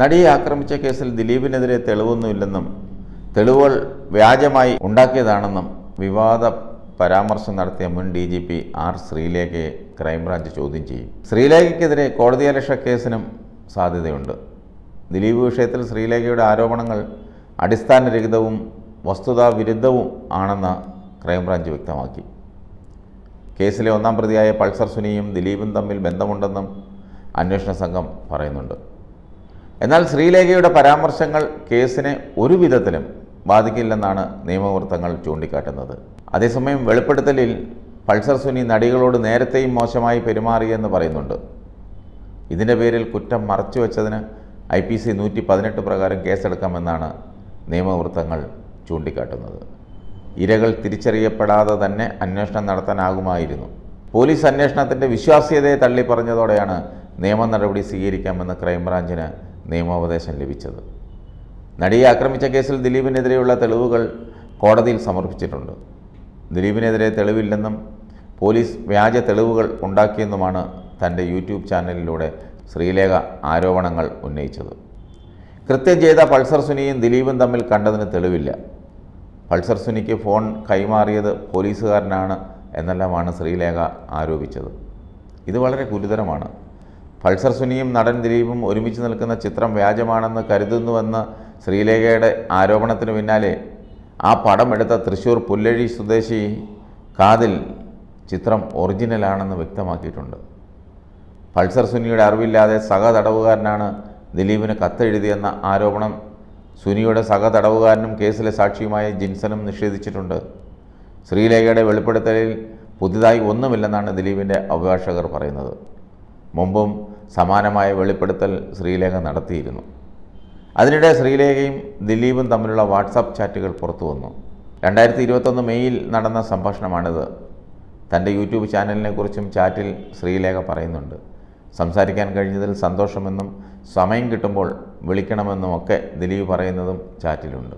നടിയെ ആക്രമിച്ച കേസിൽ ദിലീപിനെതിരെ തെളിവൊന്നുമില്ലെന്നും തെളിവുകൾ വ്യാജമായി ഉണ്ടാക്കിയതാണെന്നും വിവാദ പരാമർശം നടത്തിയ മുൻ ഡി ജി പി ആർ ശ്രീലേഖയെ ക്രൈംബ്രാഞ്ച് ചോദ്യം ചെയ്യും ശ്രീലേഖയ്ക്കെതിരെ കോടതിയലക്ഷ കേസിനും സാധ്യതയുണ്ട് ദിലീപ് വിഷയത്തിൽ ശ്രീലേഖയുടെ ആരോപണങ്ങൾ അടിസ്ഥാനരഹിതവും വസ്തുതാ വിരുദ്ധവും ആണെന്ന് ക്രൈംബ്രാഞ്ച് വ്യക്തമാക്കി കേസിലെ ഒന്നാം പ്രതിയായ പൾസർ സുനിയും ദിലീപും തമ്മിൽ ബന്ധമുണ്ടെന്നും അന്വേഷണ സംഘം പറയുന്നുണ്ട് എന്നാൽ ശ്രീലേഖയുടെ പരാമർശങ്ങൾ കേസിനെ ഒരു വിധത്തിലും ബാധിക്കില്ലെന്നാണ് നിയമവൃത്തങ്ങൾ ചൂണ്ടിക്കാട്ടുന്നത് അതേസമയം വെളിപ്പെടുത്തലിൽ പൾസർ സുനി നടികളോട് നേരത്തെയും മോശമായി പെരുമാറിയെന്ന് പറയുന്നുണ്ട് ഇതിൻ്റെ പേരിൽ കുറ്റം മറച്ചുവെച്ചതിന് ഐ പി സി നൂറ്റി പതിനെട്ട് പ്രകാരം കേസെടുക്കാമെന്നാണ് നിയമവൃത്തങ്ങൾ ചൂണ്ടിക്കാട്ടുന്നത് ഇരകൾ തിരിച്ചറിയപ്പെടാതെ തന്നെ അന്വേഷണം നടത്താനാകുമായിരുന്നു പോലീസ് അന്വേഷണത്തിൻ്റെ വിശ്വാസ്യതയെ തള്ളിപ്പറഞ്ഞതോടെയാണ് നിയമ നടപടി സ്വീകരിക്കാമെന്ന് ക്രൈംബ്രാഞ്ചിന് നിയമോപദേശം ലഭിച്ചത് നടിയെ ആക്രമിച്ച കേസിൽ ദിലീപിനെതിരെയുള്ള തെളിവുകൾ കോടതിയിൽ സമർപ്പിച്ചിട്ടുണ്ട് ദിലീപിനെതിരെ തെളിവില്ലെന്നും പോലീസ് വ്യാജ തെളിവുകൾ ഉണ്ടാക്കിയെന്നുമാണ് തൻ്റെ യൂട്യൂബ് ചാനലിലൂടെ ശ്രീലേഖ ആരോപണങ്ങൾ ഉന്നയിച്ചത് കൃത്യം ചെയ്ത പൾസർ സുനിയും ദിലീപും തമ്മിൽ കണ്ടതിന് തെളിവില്ല പൾസർ സുനിക്ക് ഫോൺ കൈമാറിയത് പോലീസുകാരനാണ് എന്നെല്ലാമാണ് ശ്രീലേഖ ആരോപിച്ചത് ഇത് വളരെ ഗുരുതരമാണ് പൾസർ സുനിയും നടൻ ദിലീപും ഒരുമിച്ച് നിൽക്കുന്ന ചിത്രം വ്യാജമാണെന്ന് കരുതുന്നുവെന്ന് ശ്രീലേഖയുടെ ആരോപണത്തിന് പിന്നാലെ ആ പടം എടുത്ത തൃശൂർ പുല്ലഴി സ്വദേശി കാതിൽ ചിത്രം ഒറിജിനലാണെന്ന് വ്യക്തമാക്കിയിട്ടുണ്ട് പൾസർ സുനിയുടെ അറിവില്ലാതെ സഹതടവുകാരനാണ് ദിലീപിന് കത്തെഴുതിയെന്ന ആരോപണം സുനിയുടെ സഹതടവുകാരനും കേസിലെ സാക്ഷിയുമായ ജിൻസനും നിഷേധിച്ചിട്ടുണ്ട് ശ്രീലേഖയുടെ വെളിപ്പെടുത്തലിൽ പുതുതായി ഒന്നുമില്ലെന്നാണ് ദിലീപിൻ്റെ അഭിഭാഷകർ പറയുന്നത് മുമ്പും സമാനമായ വെളിപ്പെടുത്തൽ ശ്രീലേഖ നടത്തിയിരുന്നു അതിനിടെ ശ്രീലേഖയും ദിലീപും തമ്മിലുള്ള വാട്സാപ്പ് ചാറ്റുകൾ പുറത്തു വന്നു രണ്ടായിരത്തി ഇരുപത്തൊന്ന് മെയ്യിൽ നടന്ന സംഭാഷണമാണിത് തൻ്റെ യൂട്യൂബ് ചാനലിനെക്കുറിച്ചും ചാറ്റിൽ ശ്രീലേഖ പറയുന്നുണ്ട് സംസാരിക്കാൻ കഴിഞ്ഞതിൽ സന്തോഷമെന്നും സമയം കിട്ടുമ്പോൾ വിളിക്കണമെന്നും ഒക്കെ ദിലീപ് പറയുന്നതും ചാറ്റിലുണ്ട്